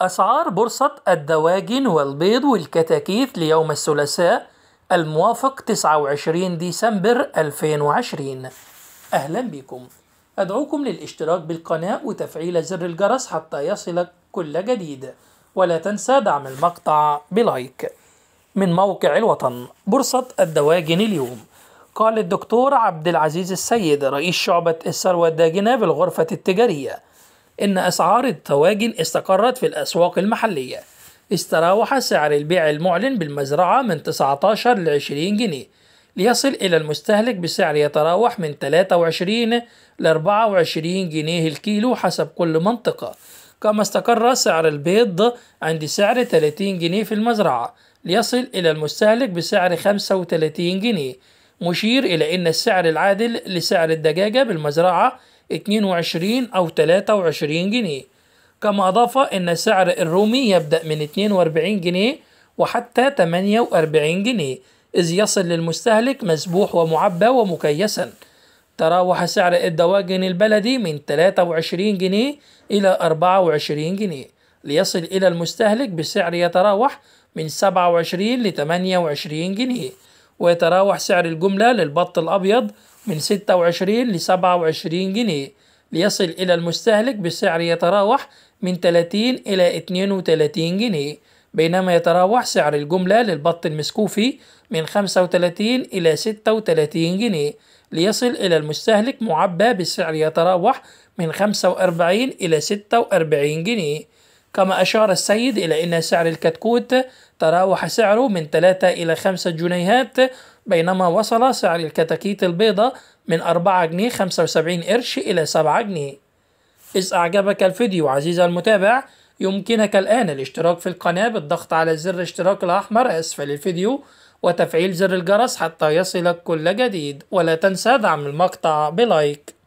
أسعار بورصة الدواجن والبيض والكتاكيت ليوم الثلاثاء الموافق 29 ديسمبر 2020 أهلا بكم أدعوكم للاشتراك بالقناة وتفعيل زر الجرس حتى يصلك كل جديد ولا تنسى دعم المقطع بلايك من موقع الوطن بورصة الدواجن اليوم قال الدكتور عبد العزيز السيد رئيس شعبة الثروة الداجنة بالغرفة التجارية إن أسعار التواجن استقرت في الأسواق المحلية استراوح سعر البيع المعلن بالمزرعة من 19 ل 20 جنيه ليصل إلى المستهلك بسعر يتراوح من 23 ل 24 جنيه الكيلو حسب كل منطقة كما استقر سعر البيض عند سعر 30 جنيه في المزرعة ليصل إلى المستهلك بسعر 35 جنيه مشير إلى أن السعر العادل لسعر الدجاجة بالمزرعة 22 أو 23 جنيه كما أضاف أن سعر الرومي يبدأ من 42 جنيه وحتى 48 جنيه إذ يصل للمستهلك مسبوح ومعبى ومكيسا تراوح سعر الدواجن البلدي من 23 جنيه إلى 24 جنيه ليصل إلى المستهلك بسعر يتراوح من 27 ل 28 جنيه ويتراوح سعر الجملة للبط الأبيض من 26 ل 27 جنيه ليصل إلى المستهلك بسعر يتراوح من 30 إلى 32 جنيه بينما يتراوح سعر الجملة للبط المسكوفي من 35 إلى 36 جنيه ليصل إلى المستهلك معبى بسعر يتراوح من 45 إلى 46 جنيه كما أشار السيد إلى أن سعر الكتكوت تراوح سعره من 3 إلى 5 جنيهات بينما وصل سعر الكتاكيت البيضة من 4 جنيه 75 قرش إلى 7 جنيه إذ أعجبك الفيديو عزيزي المتابع يمكنك الآن الاشتراك في القناة بالضغط على زر الاشتراك الأحمر أسفل الفيديو وتفعيل زر الجرس حتى يصلك كل جديد ولا تنسى دعم المقطع بلايك